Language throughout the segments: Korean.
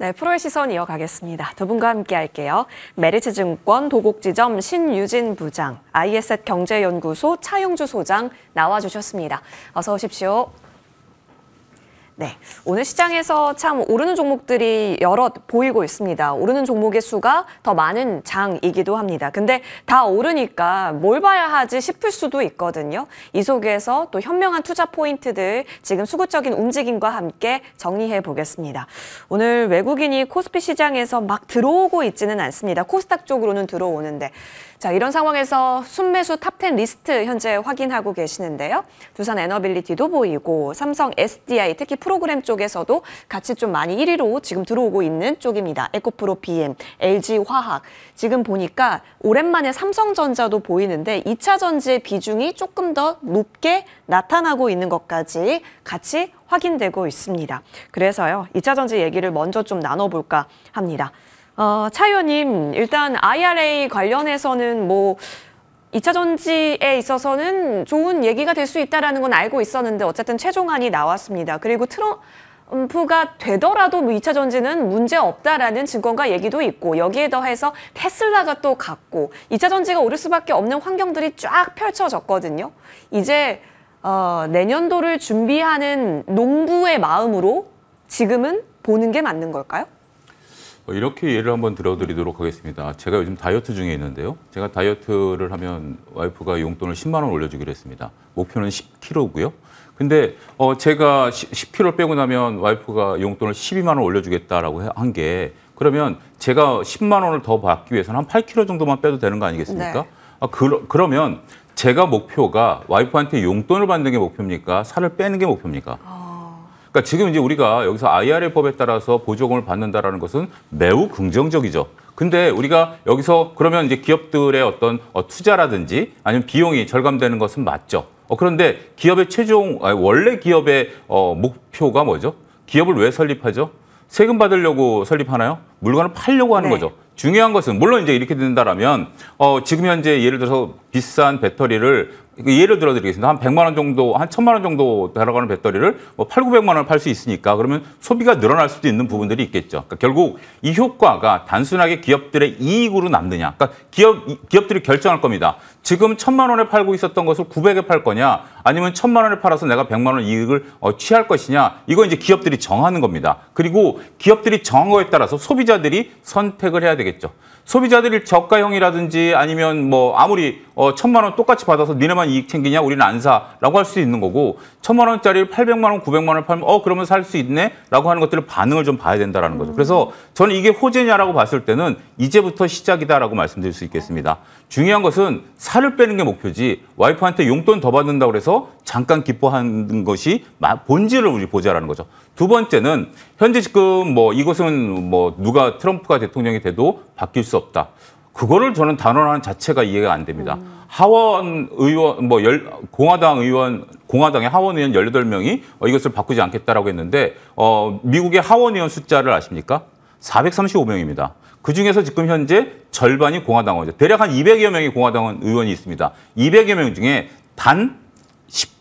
네, 프로의 시선 이어가겠습니다. 두 분과 함께 할게요. 메리츠증권 도곡지점 신유진 부장, i s 경제연구소 차용주 소장 나와주셨습니다. 어서 오십시오. 네, 오늘 시장에서 참 오르는 종목들이 여럿 보이고 있습니다. 오르는 종목의 수가 더 많은 장이기도 합니다. 근데 다 오르니까 뭘 봐야 하지 싶을 수도 있거든요. 이 속에서 또 현명한 투자 포인트들 지금 수급적인 움직임과 함께 정리해 보겠습니다. 오늘 외국인이 코스피 시장에서 막 들어오고 있지는 않습니다. 코스닥 쪽으로는 들어오는데 자 이런 상황에서 순매수 탑텐 리스트 현재 확인하고 계시는데요. 두산 에너빌리티도 보이고 삼성 SDI 특히 프로그램 쪽에서도 같이 좀 많이 1위로 지금 들어오고 있는 쪽입니다. 에코프로 BM, LG화학. 지금 보니까 오랜만에 삼성전자도 보이는데 2차 전지의 비중이 조금 더 높게 나타나고 있는 것까지 같이 확인되고 있습니다. 그래서요, 2차 전지 얘기를 먼저 좀 나눠볼까 합니다. 어, 차 의원님, 일단 IRA 관련해서는 뭐 이차 전지에 있어서는 좋은 얘기가 될 수 있다는 건 알고 있었는데 어쨌든 최종안이 나왔습니다. 그리고 트럼프가 되더라도 뭐 이차 전지는 문제 없다라는 증권가 얘기도 있고 여기에 더해서 테슬라가 또 갔고 이차 전지가 오를 수밖에 없는 환경들이 쫙 펼쳐졌거든요. 이제 어, 내년도를 준비하는 농부의 마음으로 지금은 보는 게 맞는 걸까요? 뭐 이렇게 예를 한번 들어드리도록 하겠습니다. 제가 요즘 다이어트 중에 있는데요. 제가 다이어트를 하면 와이프가 용돈을 10만 원 올려주기로 했습니다. 목표는 10kg고요. 근데 어 제가 10kg 빼고 나면 와이프가 용돈을 12만 원 올려주겠다라고 한 게 그러면 제가 10만 원을 더 받기 위해서는 한 8kg 정도만 빼도 되는 거 아니겠습니까? 네. 아, 그, 그러면 제가 목표가 와이프한테 용돈을 받는 게 목표입니까? 살을 빼는 게 목표입니까? 아. 그러니까 지금 이제 우리가 여기서 IRA법에 따라서 보조금을 받는다라는 것은 매우 긍정적이죠. 근데 우리가 여기서 그러면 이제 기업들의 어떤 어, 투자라든지 아니면 비용이 절감되는 것은 맞죠. 어, 그런데 기업의 최종 원래 기업의 어, 목표가 뭐죠? 기업을 왜 설립하죠? 세금 받으려고 설립하나요? 물건을 팔려고 하는 네. 거죠. 중요한 것은 물론 이제 이렇게 된다라면 어, 지금 현재 예를 들어서 비싼 배터리를 예를 들어 드리겠습니다. 한 100만 원 정도, 한 1000만 원 정도 들어가는 배터리를 뭐 8, 900만 원을 팔 수 있으니까 그러면 소비가 늘어날 수도 있는 부분들이 있겠죠. 그러니까 결국 이 효과가 단순하게 기업들의 이익으로 남느냐. 그러니까 기업, 기업들이 결정할 겁니다. 지금 1000만 원에 팔고 있었던 것을 900에 팔 거냐 아니면 1000만 원에 팔아서 내가 100만 원 이익을 어, 취할 것이냐. 이거 이제 기업들이 정하는 겁니다. 그리고 기업들이 정한 거에 따라서 소비자들이 선택을 해야 되겠죠. 소비자들이 저가형이라든지 아니면 뭐 아무리 어, 천만 원 똑같이 받아서 니네만 이익 챙기냐 우리는 안 사라고 할 수 있는 거고 천만 원짜리 800만 원, 900만 원 팔면 어 그러면 살 수 있네라고 하는 것들을 반응을 좀 봐야 된다라는 음. 거죠. 그래서 저는 이게 호재냐라고 봤을 때는 이제부터 시작이다라고 말씀드릴 수 있겠습니다. 중요한 것은 살을 빼는 게 목표지 와이프한테 용돈 더 받는다고 해서 잠깐 기뻐하는 것이 본질을 우리 보자라는 거죠. 두 번째는 현재 지금 뭐 이것은 뭐 누가 트럼프가 대통령이 돼도 바뀔 수 없다. 그거를 저는 단언하는 자체가 이해가 안 됩니다. 음. 하원 의원 뭐 열, 공화당 의원 공화당의 하원 의원 열여덟 명이 어, 이것을 바꾸지 않겠다라고 했는데 어, 미국의 하원 의원 숫자를 아십니까? 사백삼십오 명입니다 그중에서 지금 현재 절반이 공화당원이죠. 의 대략 한 이백여 명이 공화당원 의원이 있습니다. 이백여명 중에 단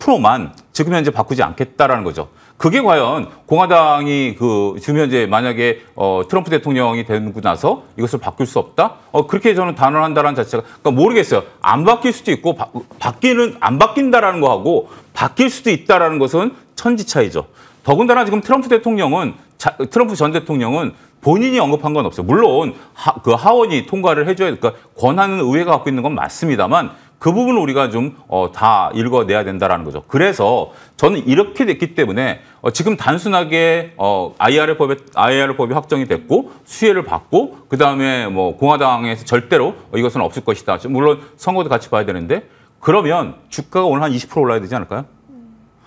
10%만 지금 현재 바꾸지 않겠다라는 거죠. 그게 과연 공화당이 그 지금 현재 만약에 어, 트럼프 대통령이 되고 나서 이것을 바꿀 수 없다? 어, 그렇게 저는 단언한다는 자체가 그러니까 모르겠어요. 안 바뀔 수도 있고 바, 바뀌는 안 바뀐다라는 거하고 바뀔 수도 있다라는 것은 천지 차이죠. 더군다나 지금 트럼프 대통령은 자, 트럼프 전 대통령은 본인이 언급한 건 없어요. 물론 하, 그 하원이 통과를 해줘야 그러니까 권한은 의회가 갖고 있는 건 맞습니다만 그 부분을 우리가 좀다 어, 읽어내야 된다라는 거죠. 그래서 저는 이렇게 됐기 때문에 어, 지금 단순하게 어, IR법에 IR법이 확정이 됐고 수혜를 받고 그 다음에 뭐 공화당에서 절대로 어, 이것은 없을 것이다. 물론 선거도 같이 봐야 되는데 그러면 주가가 오늘 한 20% 올라야 되지 않을까요?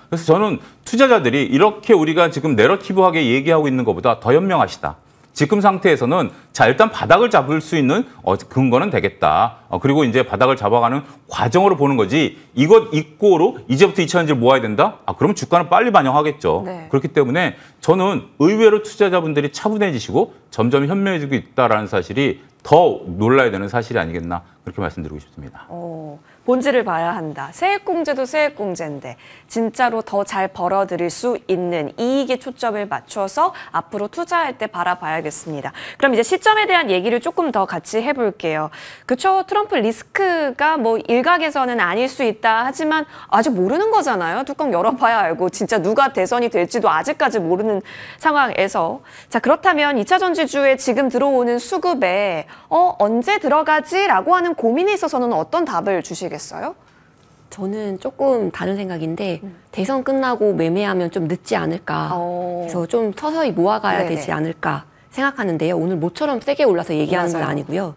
그래서 저는 투자자들이 이렇게 우리가 지금 내러티브하게 얘기하고 있는 것보다 더 현명하시다. 지금 상태에서는 자 일단 바닥을 잡을 수 있는 어, 근거는 되겠다. 어, 그리고 이제 바닥을 잡아가는 과정으로 보는 거지 이것 입고로 이제부터 2차전지를 모아야 된다? 아 그럼 주가는 빨리 반영하겠죠. 네. 그렇기 때문에 저는 의외로 투자자분들이 차분해지시고 점점 현명해지고 있다라는 사실이 더 놀라야 되는 사실이 아니겠나 그렇게 말씀드리고 싶습니다. 오. 어, 본질을 봐야 한다. 세액공제도 세액공제인데 진짜로 더 잘 벌어들일 수 있는 이익에 초점을 맞춰서 앞으로 투자할 때 바라봐야겠습니다. 그럼 이제 시점에 대한 얘기를 조금 더 같이 해볼게요. 그죠 트럼프 리스크가 뭐 일각에서는 아닐 수 있다 하지만 아직 모르는 거잖아요. 뚜껑 열어봐야 알고 진짜 누가 대선이 될지도 아직까지 모르는 상황에서 자 그렇다면 2차 전지주에 지금 들어오는 수급에 어 언제 들어가지라고 하는 고민에 있어서는 어떤 답을 주시겠어요? 생어요 저는 조금 다른 생각인데 음. 대선 끝나고 매매하면 좀 늦지 않을까 오. 어. 그래서 좀 서서히 모아가야 네네. 되지 않을까 생각하는데요 오늘 모처럼 세게 올라서 얘기하는 맞아요. 건 아니고요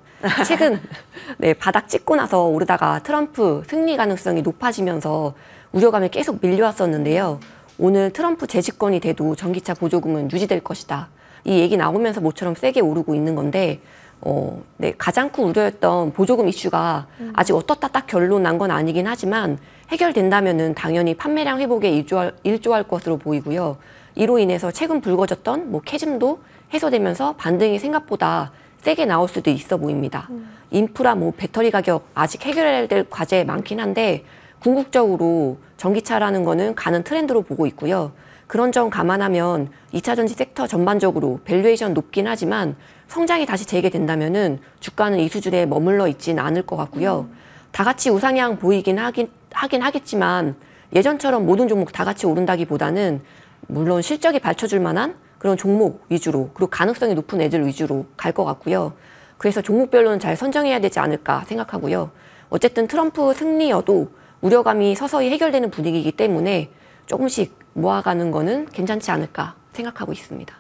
최근 네, 바닥 찍고 나서 오르다가 트럼프 승리 가능성이 높아지면서 우려감이 계속 밀려왔었는데요 오늘 트럼프 재집권이 돼도 전기차 보조금은 유지될 것이다 이 얘기 나오면서 모처럼 세게 오르고 있는 건데 어, 네, 가장 큰 우려였던 보조금 이슈가 음. 아직 어떻다 딱 결론 난 건 아니긴 하지만 해결된다면은 당연히 판매량 회복에 일조할, 일조할 것으로 보이고요. 이로 인해서 최근 불거졌던 뭐 캐즘도 해소되면서 반등이 생각보다 세게 나올 수도 있어 보입니다. 음. 인프라 뭐 배터리 가격 아직 해결해야 될 과제 많긴 한데 궁극적으로 전기차라는 거는 가는 트렌드로 보고 있고요. 그런 점 감안하면 2차 전지 섹터 전반적으로 밸류에이션 높긴 하지만 성장이 다시 재개된다면 은 주가는 이 수준에 머물러 있진 않을 것 같고요. 다 같이 우상향 보이긴 하긴, 하긴 하겠지만 예전처럼 모든 종목 다 같이 오른다기보다는 물론 실적이 받쳐줄 만한 그런 종목 위주로 그리고 가능성이 높은 애들 위주로 갈 것 같고요. 그래서 종목별로는 잘 선정해야 되지 않을까 생각하고요. 어쨌든 트럼프 승리여도 우려감이 서서히 해결되는 분위기이기 때문에 조금씩 모아가는 거는 괜찮지 않을까 생각하고 있습니다.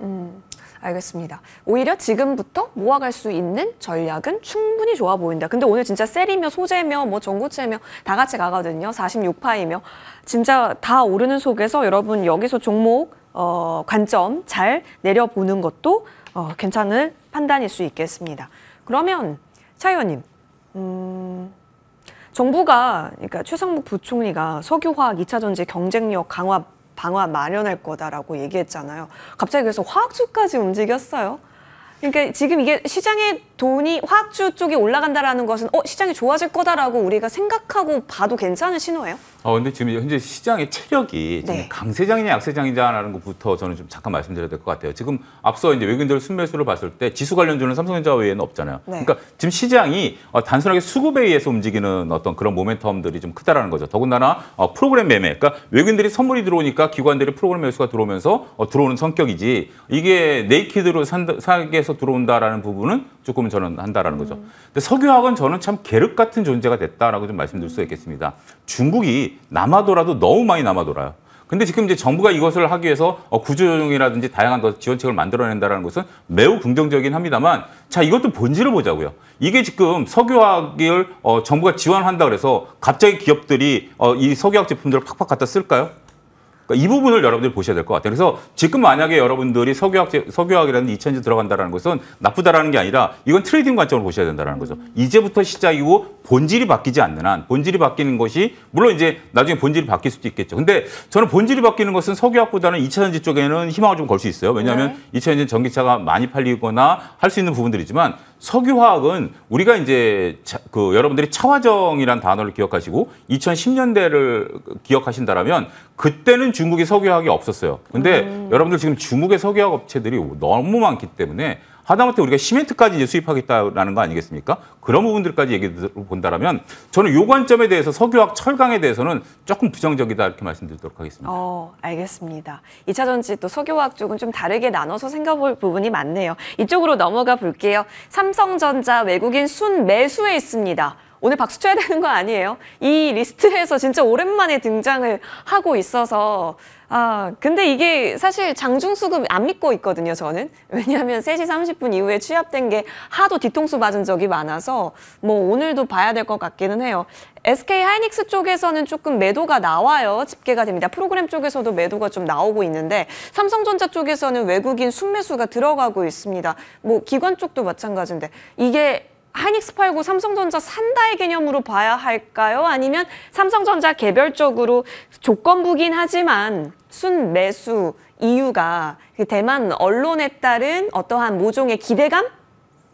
음, 알겠습니다. 오히려 지금부터 모아갈 수 있는 전략은 충분히 좋아 보인다. 근데 오늘 진짜 셀이며 소재며 뭐 전고체며 다 같이 가거든요. 46파이며 진짜 다 오르는 속에서 여러분 여기서 종목 어, 관점 잘 내려보는 것도 어, 괜찮을 판단일 수 있겠습니다. 그러면 차 의원님, 음... 정부가 그러니까 최상목 부총리가 석유화학 2차 전지 경쟁력 강화 방화 마련할 거다라고 얘기했잖아요. 갑자기 그래서 화학주까지 움직였어요. 그러니까 지금 이게 시장에 돈이 화학주 쪽에 올라간다라는 것은 어 시장이 좋아질 거다라고 우리가 생각하고 봐도 괜찮은 신호예요? 아, 근데 지금 현재 시장의 체력이 지금 네. 강세장이냐 약세장이냐라는 것부터 저는 좀 잠깐 말씀드려야 될 것 같아요. 지금 앞서 이제 외근들 순매수를 봤을 때 지수 관련주는 삼성전자 외에는 없잖아요. 네. 그러니까 지금 시장이 어, 단순하게 수급에 의해서 움직이는 어떤 그런 모멘텀들이 좀 크다라는 거죠. 더군다나 어, 프로그램 매매, 그러니까 외근들이 선물이 들어오니까 기관들이 프로그램 매수가 들어오면서 어, 들어오는 성격이지 이게 네이키드로 산, 사기에서 들어온다라는 부분은 조금 저는 한다라는 거죠. 음. 근데 석유학은 저는 참 계륵 같은 존재가 됐다라고 좀 말씀드릴 수 있겠습니다. 중국이 남아도라도 너무 많이 남아돌아요. 근데 지금 이제 정부가 이것을 하기 위해서 어, 구조조정이라든지 다양한 지원책을 만들어낸다는 것은 매우 긍정적인 합니다만 자 이것도 본질을 보자고요. 이게 지금 석유화학을 어, 정부가 지원한다 그래서 갑자기 기업들이 어, 이 석유화학 제품들을 팍팍 갖다 쓸까요? 그러니까 이 부분을 여러분들이 보셔야 될 것 같아요. 그래서 지금 만약에 여러분들이 석유학, 석유학이라는 2000지 들어간다는 것은 나쁘다라는 게 아니라 이건 트레이딩 관점으로 보셔야 된다는 거죠. 이제부터 시작이고 본질이 바뀌지 않는 한 본질이 바뀌는 것이 물론 이제 나중에 본질이 바뀔 수도 있겠죠. 근데 저는 본질이 바뀌는 것은 석유학보다는 2차전지 쪽에는 희망을 좀 걸 수 있어요. 왜냐하면 네. 2차전지 전기차가 많이 팔리거나 할 수 있는 부분들이지만 석유화학은 우리가 이제 자, 그 여러분들이 차화정이란 단어를 기억하시고 2010년대를 기억하신다라면 그때는 중국의 석유화학이 없었어요. 근데 음. 여러분들 지금 중국의 석유화학 업체들이 너무 많기 때문에 하다못해 우리가 시멘트까지 이제 수입하겠다라는 거 아니겠습니까? 그런 부분들까지 얘기를 본다면 저는 요 관점에 대해서 석유학 철강에 대해서는 조금 부정적이다 이렇게 말씀드리도록 하겠습니다. 어, 알겠습니다. 이차 전지 또 석유화학 쪽은 좀 다르게 나눠서 생각볼 해 부분이 많네요. 이쪽으로 넘어가 볼게요. 삼성전자 외국인 순매수에 있습니다. 오늘 박수 쳐야 되는 거 아니에요? 이 리스트에서 진짜 오랜만에 등장을 하고 있어서 아, 근데 이게 사실 장중수급 안 믿고 있거든요, 저는. 왜냐하면 3시 30분 이후에 취합된 게 하도 뒤통수 맞은 적이 많아서 뭐 오늘도 봐야 될 것 같기는 해요. SK 하이닉스 쪽에서는 조금 매도가 나와요. 집계가 됩니다. 프로그램 쪽에서도 매도가 좀 나오고 있는데 삼성전자 쪽에서는 외국인 순매수가 들어가고 있습니다. 뭐 기관 쪽도 마찬가지인데 이게 하이닉스 팔고 삼성전자 산다의 개념으로 봐야 할까요? 아니면 삼성전자 개별적으로 조건부긴 하지만 순매수 이유가 그 대만 언론에 따른 어떠한 모종의 기대감?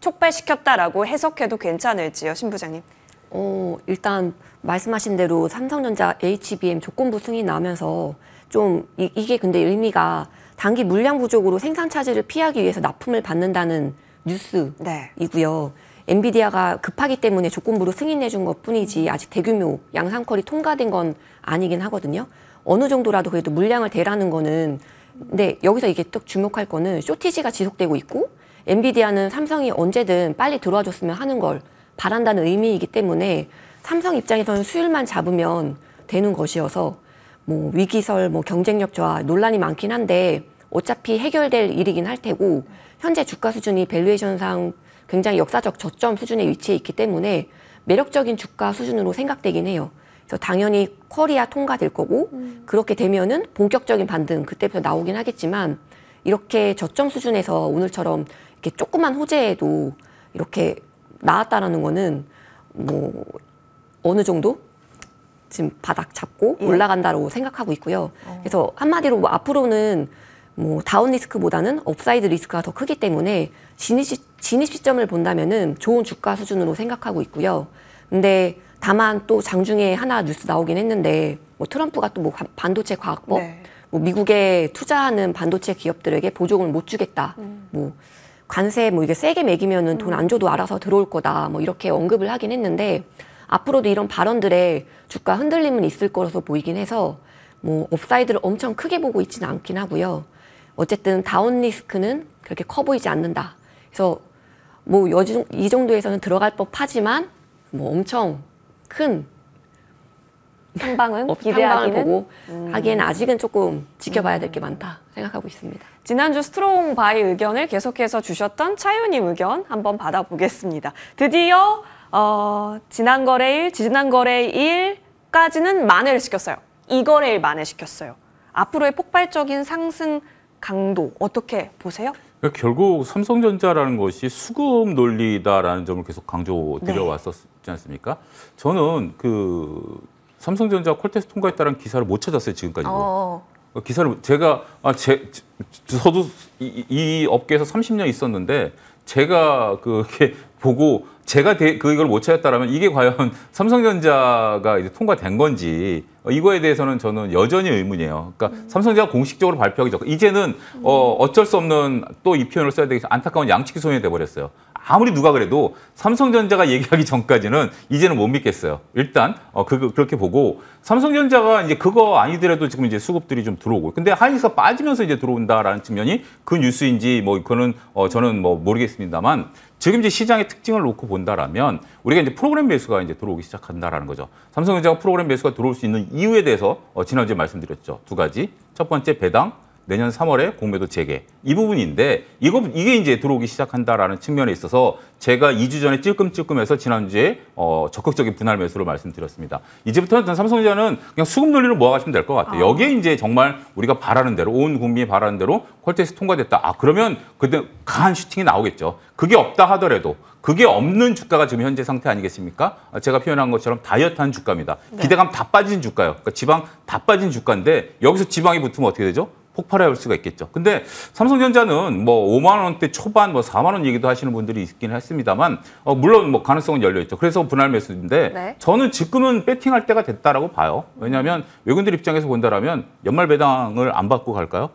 촉발시켰다라고 해석해도 괜찮을지요, 신 부장님? 어, 일단 말씀하신 대로 삼성전자 HBM 조건부 승인 나면서 좀 이, 이게 근데 의미가 단기 물량 부족으로 생산 차질을 피하기 위해서 납품을 받는다는 뉴스이고요. 네. 엔비디아가 급하기 때문에 조건부로 승인해 준 것뿐이지 아직 대규모 양산컬이 통과된 건 아니긴 하거든요. 어느 정도라도 그래도 물량을 대라는 거는 근데 여기서 이게 딱 주목할 거는 쇼티지가 지속되고 있고 엔비디아는 삼성이 언제든 빨리 들어와 줬으면 하는 걸 바란다는 의미이기 때문에 삼성 입장에서는 수율만 잡으면 되는 것이어서 뭐 위기설, 뭐 경쟁력 저하 논란이 많긴 한데 어차피 해결될 일이긴 할 테고 현재 주가 수준이 밸류에이션상 굉장히 역사적 저점 수준에위치해 있기 때문에 매력적인 주가 수준으로 생각되긴 해요. 그래서 당연히 쿼리아 통과될 거고 음. 그렇게 되면은 본격적인 반등 그때부터 나오긴 하겠지만 이렇게 저점 수준에서 오늘처럼 이렇게 조그만 호재에도 이렇게 나왔다라는 거는 뭐 어느 정도 지금 바닥 잡고 예. 음. 올라간다고 생각하고 있고요. 어. 그래서 한마디로 뭐 앞으로는 뭐 다운 리스크보다는 업사이드 리스크가 더 크기 때문에 진입, 시, 진입 시점을 본다면은 좋은 주가 수준으로 생각하고 있고요. 근데 다만 또 장중에 하나 뉴스 나오긴 했는데 뭐 트럼프가 또 뭐 반도체 과학법 네. 뭐 미국에 투자하는 반도체 기업들에게 보조금을 못 주겠다. 음. 뭐 관세 뭐 이게 세게 매기면은 돈 안 줘도 알아서 들어올 거다. 뭐 이렇게 언급을 하긴 했는데 앞으로도 이런 발언들에 주가 흔들림은 있을 거라서 보이긴 해서 뭐 업사이드를 엄청 크게 보고 있지는 않긴 하고요. 어쨌든 다운 리스크는 그렇게 커 보이지 않는다. 그래서 뭐이 정도에서는 들어갈 법하지만 뭐 엄청 큰 상방은 어, 기대하기 보고 음. 하기엔 아직은 조금 지켜봐야 될 게 많다 생각하고 있습니다. 지난주 스트롱 바이 의견을 계속해서 주셨던 차윤님 의견 한번 받아보겠습니다. 드디어 어, 지난 거래일, 지난 거래일까지는 만회를 시켰어요. 이 거래일 만회 시켰어요. 앞으로의 폭발적인 상승 강도 어떻게 보세요? 그러니까 결국 삼성전자라는 것이 수급 논리다라는 점을 계속 강조드려왔었지 네. 않습니까? 저는 그 삼성전자 콜테스 통과했다는 기사를 못 찾았어요 지금까지도. 어. 그 기사를 제가 아, 제, 저도 이, 이 업계에서 30년 있었는데 제가 그 보고 제가 대, 그걸 못 찾았다라면 이게 과연 삼성전자가 이제 통과된 건지 어, 이거에 대해서는 저는 여전히 의문이에요. 그러니까 음. 삼성전자가 공식적으로 발표하기 전 이제는 어, 음. 어, 어쩔 수 없는 또 이 표현을 써야 되겠어 안타까운 양측기 소송이 돼버렸어요. 아무리 누가 그래도 삼성전자가 얘기하기 전까지는 이제는 못 믿겠어요. 일단 어, 그, 그, 그렇게 보고 삼성전자가 이제 그거 아니더라도 지금 이제 수급들이 좀 들어오고 근데 하이서 빠지면서 이제 들어온다라는 측면이 그 뉴스인지 뭐 그거는 어, 저는 뭐 모르겠습니다만 지금 이제 시장의 특징을 놓고 본다라면 우리가 이제 프로그램 매수가 이제 들어오기 시작한다라는 거죠. 삼성전자가 프로그램 매수가 들어올 수 있는 이유에 대해서 어, 지난주에 말씀드렸죠. 두 가지. 첫 번째 배당, 내년 3월에 공매도 재개 이 부분인데 이거 이게 이제 들어오기 시작한다라는 측면에 있어서 제가 2주 전에 찔끔찔끔해서 지난주에 어, 적극적인 분할 매수로 말씀드렸습니다. 이제부터는 삼성전자는 그냥 수급 논리를 모아가시면 될 것 같아요. 아. 여기에 이제 정말 우리가 바라는 대로 온 국민이 바라는 대로 콜테스트 통과됐다. 아 그러면 그때 강한 슈팅이 나오겠죠. 그게 없다 하더라도 그게 없는 주가가 지금 현재 상태 아니겠습니까? 아, 제가 표현한 것처럼 다이어트한 주가입니다. 네. 기대감 다 빠진 주가요. 그러니까 지방 다 빠진 주가인데 여기서 지방이 붙으면 어떻게 되죠? 폭발할 수가 있겠죠. 근데 삼성전자는 뭐 5만 원대 초반 뭐 4만 원 얘기도 하시는 분들이 있긴 했습니다만 어 물론 뭐 가능성은 열려 있죠. 그래서 분할 매수인데 네. 저는 지금은 배팅할 때가 됐다라고 봐요. 왜냐하면 외국인들 입장에서 본다라면 연말 배당을 안 받고 갈까요?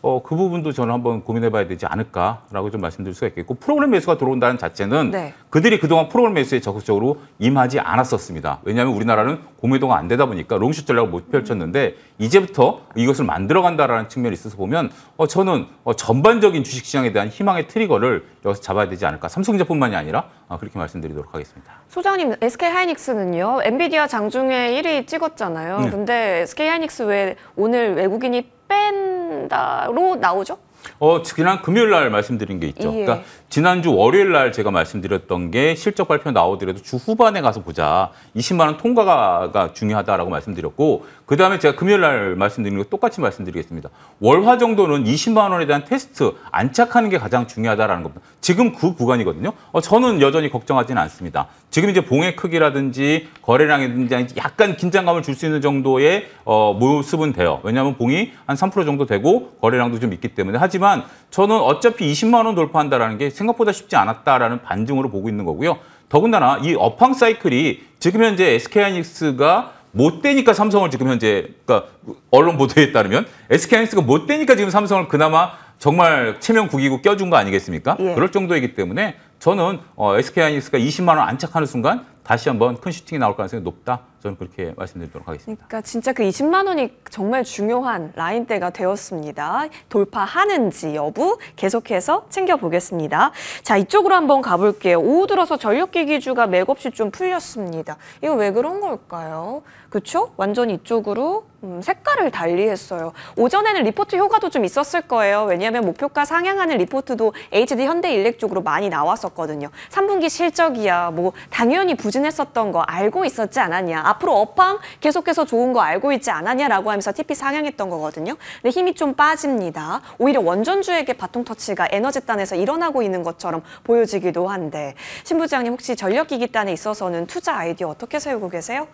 어, 그 부분도 저는 한번 고민해봐야 되지 않을까라고 좀 말씀드릴 수가 있겠고 프로그램 매수가 들어온다는 자체는 네. 그들이 그동안 프로그램 매수에 적극적으로 임하지 않았었습니다. 왜냐하면 우리나라는 고매도가안 되다 보니까 롱숏 전략을 못 펼쳤는데 이제부터 이것을 만들어간다라는 측면이 있어서 보면 어, 저는 어, 전반적인 주식시장에 대한 희망의 트리거를 여기서 잡아야 되지 않을까. 삼성전뿐만이 자 아니라 어, 그렇게 말씀드리도록 하겠습니다. 소장님, SK하이닉스는요. 엔비디아 장중에 1위 찍었잖아요. 네. 근데 SK하이닉스 왜 오늘 외국인이 뺀다로 나오죠? 어, 지난 금요일 날 말씀드린 게 있죠. 예. 그러니까 지난주 월요일 날 제가 말씀드렸던 게 실적 발표 나오더라도 주 후반에 가서 보자. 20만 원 통과가 중요하다라고 말씀드렸고 그다음에 제가 금요일 날 말씀드린 거 똑같이 말씀드리겠습니다. 월화 정도는 20만 원에 대한 테스트 안착하는 게 가장 중요하다라는 겁니다. 지금 그 구간이거든요. 어, 저는 여전히 걱정하지는 않습니다. 지금 이제 봉의 크기라든지 거래량이든지 약간 긴장감을 줄 수 있는 정도의 어, 모습은 돼요. 왜냐하면 봉이 한 3% 정도 되고 거래량도 좀 있기 때문에 하지만 저는 어차피 20만 원 돌파한다라는 게 생각보다 쉽지 않았다라는 반증으로 보고 있는 거고요. 더군다나 이 업황 사이클이 지금 현재 SK하이닉스가 못 되니까 삼성을 지금 현재 그러니까 언론 보도에 따르면 SK하이닉스가 못 되니까 지금 삼성을 그나마 정말 체면 구기고 껴준 거 아니겠습니까? 예. 그럴 정도이기 때문에 저는 어, SK하이닉스가 20만 원 안착하는 순간 다시 한번 큰 슈팅이 나올 가능성이 높다. 저는 그렇게 말씀드리도록 하겠습니다. 그러니까 진짜 그 20만 원이 정말 중요한 라인대가 되었습니다. 돌파하는지 여부 계속해서 챙겨보겠습니다. 자 이쪽으로 한번 가볼게요. 오후 들어서 전력기기주가 맥없이 좀 풀렸습니다. 이거 왜 그런 걸까요? 그쵸? 완전 이쪽으로 음, 색깔을 달리했어요. 오전에는 리포트 효과도 좀 있었을 거예요. 왜냐하면 목표가 상향하는 리포트도 HD 현대일렉 쪽으로 많이 나왔었거든요. 3분기 실적이야 뭐 당연히 부진했었던 거 알고 있었지 않았냐. 앞으로 업황 계속해서 좋은 거 알고 있지 않았냐라고 하면서 TP 상향했던 거거든요. 근데 힘이 좀 빠집니다. 오히려 원전주에게 바통 터치가 에너지단에서 일어나고 있는 것처럼 보여지기도 한데 신 부장님 혹시 전력기기단에 있어서는 투자 아이디어 어떻게 세우고 계세요?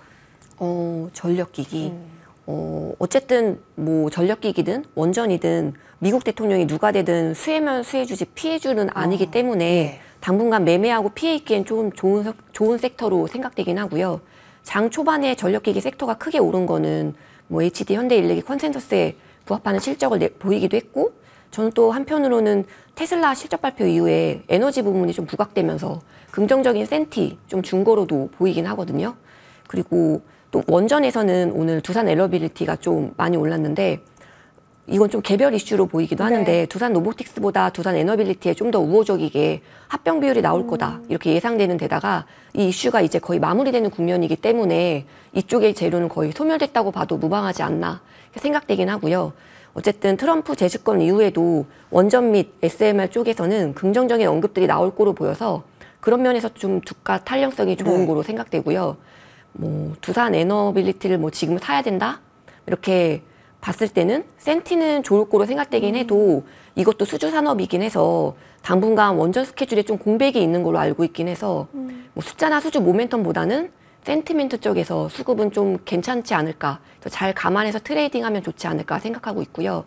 어, 전력기기. 음. 어, 어쨌든 뭐 전력기기든 원전이든 미국 대통령이 누가 되든 수혜면 수혜주지 피해주는 아니기 어. 아, 때문에 예. 당분간 매매하고 피해 있기엔 좀 좋은, 좋은 섹터로 생각되긴 하고요. 장 초반에 전력기기 섹터가 크게 오른 거는 뭐 HD 현대일렉이 컨센서스에 부합하는 실적을 내, 보이기도 했고 저는 또 한편으로는 테슬라 실적 발표 이후에 에너지 부분이좀 부각되면서 긍정적인 센티 좀 중고로도 보이긴 하거든요. 그리고 또 원전에서는 오늘 두산 엘러빌리티가 좀 많이 올랐는데 이건 좀 개별 이슈로 보이기도 네. 하는데 두산 로보틱스보다 두산 에너빌리티에 좀 더 우호적이게 합병 비율이 나올 음. 거다 이렇게 예상되는 데다가 이 이슈가 이제 거의 마무리되는 국면이기 때문에 이쪽의 재료는 거의 소멸됐다고 봐도 무방하지 않나 생각되긴 하고요. 어쨌든 트럼프 재집권 이후에도 원전 및 SMR 쪽에서는 긍정적인 언급들이 나올 거로 보여서 그런 면에서 좀 주가 탄력성이 좋은 네. 거로 생각되고요. 뭐 두산 에너빌리티를 뭐 지금 사야 된다 이렇게 봤을 때는 센티는 좋을 거로 생각되긴 음. 해도 이것도 수주 산업이긴 해서 당분간 원전 스케줄에 좀 공백이 있는 걸로 알고 있긴 해서 음. 뭐 숫자나 수주 모멘텀보다는 센티멘트 쪽에서 수급은 좀 괜찮지 않을까 잘 감안해서 트레이딩하면 좋지 않을까 생각하고 있고요.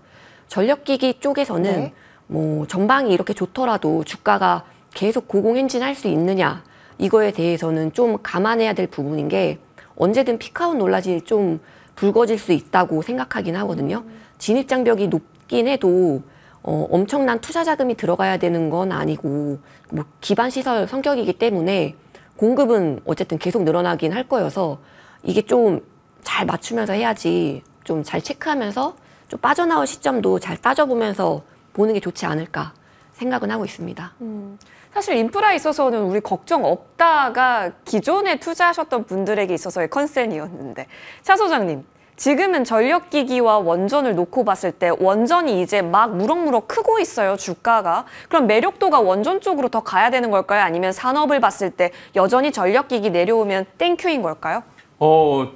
전력기기 쪽에서는 네. 뭐 전방이 이렇게 좋더라도 주가가 계속 고공행진할 수 있느냐 이거에 대해서는 좀 감안해야 될 부분인 게 언제든 피카운 논란이 좀 불거질 수 있다고 생각하긴 하거든요. 진입 장벽이 높긴 해도 어, 엄청난 투자 자금이 들어가야 되는 건 아니고 뭐 기반 시설 성격이기 때문에 공급은 어쨌든 계속 늘어나긴 할 거여서 이게 좀 잘 맞추면서 해야지 좀 잘 체크하면서 좀 빠져나올 시점도 잘 따져보면서 보는 게 좋지 않을까 생각은 하고 있습니다. 음. 사실 인프라에 있어서는 우리 걱정 없다가 기존에 투자하셨던 분들에게 있어서의 컨센이었는데 차 소장님 지금은 전력기기와 원전을 놓고 봤을 때 원전이 이제 막 무럭무럭 크고 있어요, 주가가. 그럼 매력도가 원전 쪽으로 더 가야 되는 걸까요? 아니면 산업을 봤을 때 여전히 전력기기 내려오면 땡큐인 걸까요? 어,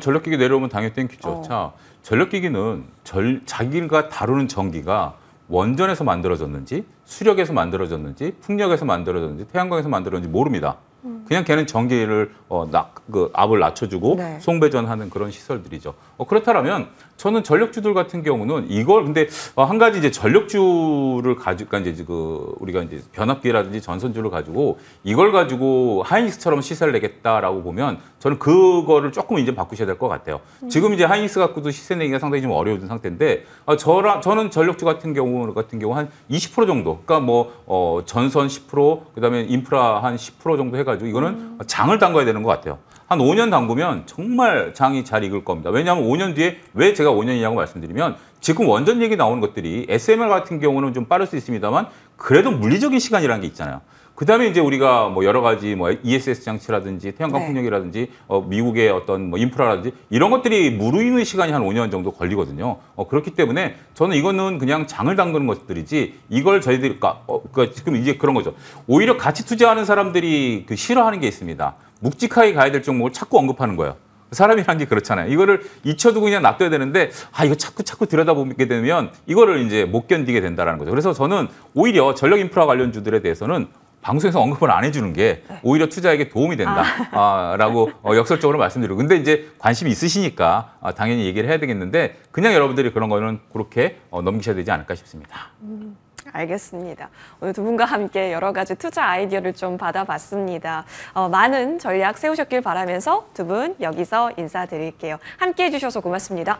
전력기기 내려오면 당연히 땡큐죠. 어. 자, 전력기기는 절, 자기가 다루는 전기가 원전에서 만들어졌는지 수력에서 만들어졌는지 풍력에서 만들어졌는지 태양광에서 만들어졌는지 모릅니다. 그냥 걔는 전기를 어, 나, 그 압을 낮춰주고 네. 송배전하는 그런 시설들이죠. 어, 그렇다면 저는 전력주들 같은 경우는 이걸 근데 어, 한 가지 이제 전력주를 가지고 그러니까 이제 그 우리가 이제 변압기라든지 전선주를 가지고 이걸 가지고 하이닉스처럼 시세를 내겠다라고 보면 저는 그거를 조금 이제 바꾸셔야 될 것 같아요. 음. 지금 이제 하이닉스 갖고도 시세 내기가 상당히 좀 어려운 상태인데 어, 저랑 저는 전력주 같은 경우 같은 경우 한 20% 정도 그러니까 뭐 어, 전선 10% 그다음에 인프라 한 10% 정도 해가지고 이거는 장을 담가야 되는 것 같아요. 한 5년 담그면 정말 장이 잘 익을 겁니다. 왜냐하면 5년 뒤에 왜 제가 5년이냐고 말씀드리면 지금 원전 얘기 나오는 것들이 s m l 같은 경우는 좀 빠를 수 있습니다만 그래도 물리적인 시간이라는 게 있잖아요. 그다음에 이제 우리가 뭐 여러 가지 뭐 ESS 장치라든지 태양광 네. 풍력이라든지 어, 미국의 어떤 뭐 인프라라든지 이런 것들이 무르익는 시간이 한 5년 정도 걸리거든요. 어, 그렇기 때문에 저는 이거는 그냥 장을 담그는 것들이지 이걸 저희들이 그러니까, 어, 그러니까 지금 이제 그런 거죠. 오히려 같이 투자하는 사람들이 그 싫어하는 게 있습니다. 묵직하게 가야 될 종목을 자꾸 언급하는 거예요. 사람이란 게 그렇잖아요. 이거를 잊혀두고 그냥 놔둬야 되는데 아 이거 자꾸 자꾸 들여다보게 되면 이거를 이제 못 견디게 된다는 거죠. 그래서 저는 오히려 전력 인프라 관련주들에 대해서는 방송에서 언급을 안 해주는 게 네. 오히려 투자에게 도움이 된다라고 아. 아 어, 역설적으로 말씀드리고 근데 이제 관심이 있으시니까 아, 당연히 얘기를 해야 되겠는데 그냥 여러분들이 그런 거는 그렇게 어, 넘기셔야 되지 않을까 싶습니다. 음. 알겠습니다. 오늘 두 분과 함께 여러 가지 투자 아이디어를 좀 받아봤습니다. 어, 많은 전략 세우셨길 바라면서 두 분 여기서 인사드릴게요. 함께 해주셔서 고맙습니다.